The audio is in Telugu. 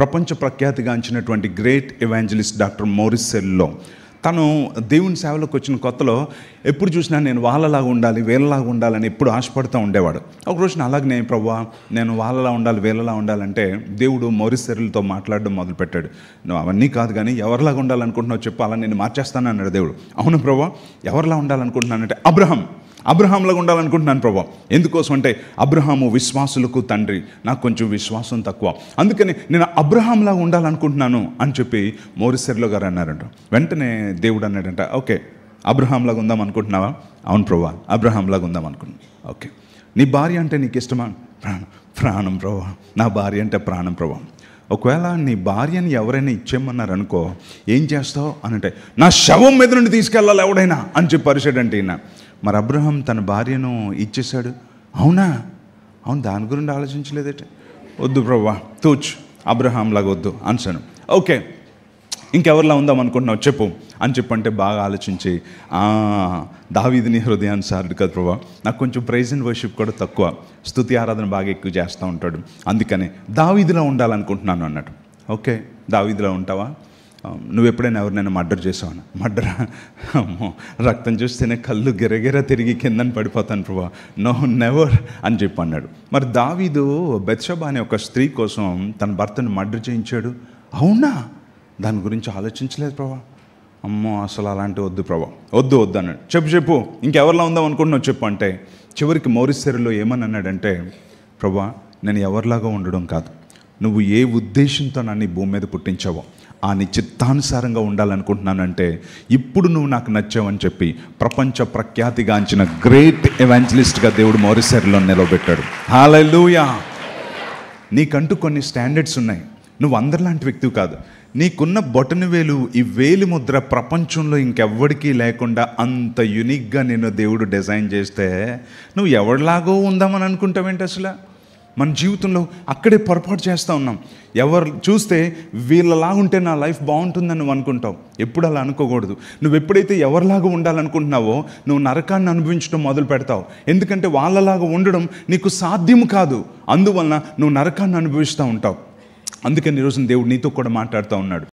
ప్రపంచ ప్రఖ్యాతిగాంచినటువంటి గ్రేట్ ఎవాంజలిస్ట్ డాక్టర్ మోరిసెల్లో తను దేవుని సేవలోకి వచ్చిన కొత్తలో ఎప్పుడు చూసినా నేను వాళ్ళలాగా ఉండాలి వేళ్ళలాగా ఉండాలని ఎప్పుడు ఆశపడుతూ ఉండేవాడు ఒక రోజున అలాగనే ప్రవ్వా నేను వాళ్ళలా ఉండాలి వీళ్ళలా ఉండాలంటే దేవుడు సెరులతో మాట్లాడడం మొదలుపెట్టాడు నువ్వు అవన్నీ కాదు కానీ ఎవరిలాగా ఉండాలనుకుంటున్నావు చెప్పు అలా నేను మార్చేస్తాను అన్నాడు దేవుడు అవును ప్రభావ ఎవరిలా ఉండాలనుకుంటున్నానంటే అబ్రహం అబ్రహాంలో ఉండాలనుకుంటున్నాను ప్రభా ఎందుకోసం అంటే అబ్రహాము విశ్వాసులకు తండ్రి నాకు కొంచెం విశ్వాసం తక్కువ అందుకని నేను అబ్రహాంలా ఉండాలనుకుంటున్నాను అని చెప్పి మోరిసెర్లో గారు అన్నారంట వెంటనే దేవుడు అన్నాడంట ఓకే అబ్రహాంలాగా ఉందాం అనుకుంటున్నావా అవును ప్రభా అబ్రహాంలాగా ఉందాం అనుకుంటున్నాను ఓకే నీ భార్య అంటే నీకు ఇష్టమా ప్రాణం ప్రాణం ప్రభా నా భార్య అంటే ప్రాణం ప్రభా ఒకవేళ నీ భార్యని ఎవరైనా ఇచ్చేయమన్నారు అనుకో ఏం చేస్తావు అని అంటే నా శవం మీద నుండి తీసుకెళ్ళాలి ఎవడైనా అని చెప్పి పరిషడంటే ఈయన మరి అబ్రహం తన భార్యను ఇచ్చేశాడు అవునా అవును దాని గురించి ఆలోచించలేదట వద్దు ప్రవ్వా తూచ్ అబ్రహాం వద్దు అన్సను ఓకే ఇంకెవరిలా ఉందాం అనుకుంటున్నావు చెప్పు అని చెప్పంటే బాగా ఆలోచించి దావీదిని హృదయానుసారుడు కదా ప్రభా నాకు కొంచెం ప్రైజ్ అండ్ వర్షిప్ కూడా తక్కువ స్థుతి ఆరాధన బాగా ఎక్కువ చేస్తూ ఉంటాడు అందుకని దావీదిలో ఉండాలనుకుంటున్నాను అన్నట్టు ఓకే దావీదిలో ఉంటావా నువ్వు ఎప్పుడైనా ఎవరినైనా మర్డర్ చేసావు మర్డర్ అమ్మో రక్తం చూస్తేనే కళ్ళు గిరగిర తిరిగి కిందని పడిపోతాను ప్రభా నో నెవర్ అని చెప్పి అన్నాడు మరి దావీదు బెత్సబా అనే ఒక స్త్రీ కోసం తన భర్తను మర్డర్ చేయించాడు అవునా దాని గురించి ఆలోచించలేదు ప్రభా అమ్మో అసలు అలాంటి వద్దు ప్రభా వద్దు వద్దు అన్నాడు చెప్పు చెప్పు ఇంకెవరిలో ఉందాం అనుకుంటున్నావు చెప్పు అంటే చివరికి మౌరిస్సరిలో ఏమని అన్నాడంటే ప్రభా నేను ఎవరిలాగా ఉండడం కాదు నువ్వు ఏ ఉద్దేశంతో నన్ను భూమి మీద పుట్టించావో ఆ నిశ్చిత్తానుసారంగా ఉండాలనుకుంటున్నానంటే ఇప్పుడు నువ్వు నాకు నచ్చావని చెప్పి ప్రపంచ ప్రఖ్యాతిగాంచిన గ్రేట్ ఎవాంజలిస్ట్గా దేవుడు మౌరిసరిలో నిలబెట్టాడు హాలూయా నీకంటూ కొన్ని స్టాండర్డ్స్ ఉన్నాయి నువ్వు అందరిలాంటి వ్యక్తివి కాదు నీకున్న బొటని వేలు ఈ వేలి ముద్ర ప్రపంచంలో ఇంకెవ్వడికీ లేకుండా అంత యునిక్గా నేను దేవుడు డిజైన్ చేస్తే నువ్వు ఎవరిలాగో ఉందామని అనుకుంటావేంటి అసలు మన జీవితంలో అక్కడే పొరపాటు చేస్తూ ఉన్నాం ఎవరు చూస్తే వీళ్ళలా ఉంటే నా లైఫ్ బాగుంటుందని నువ్వు అనుకుంటావు ఎప్పుడు అలా అనుకోకూడదు నువ్వు ఎప్పుడైతే ఎవరిలాగా ఉండాలనుకుంటున్నావో నువ్వు నరకాన్ని అనుభవించడం మొదలు పెడతావు ఎందుకంటే వాళ్ళలాగా ఉండడం నీకు సాధ్యం కాదు అందువలన నువ్వు నరకాన్ని అనుభవిస్తూ ఉంటావు అందుకని ఈరోజు దేవుడు నీతో కూడా మాట్లాడుతూ ఉన్నాడు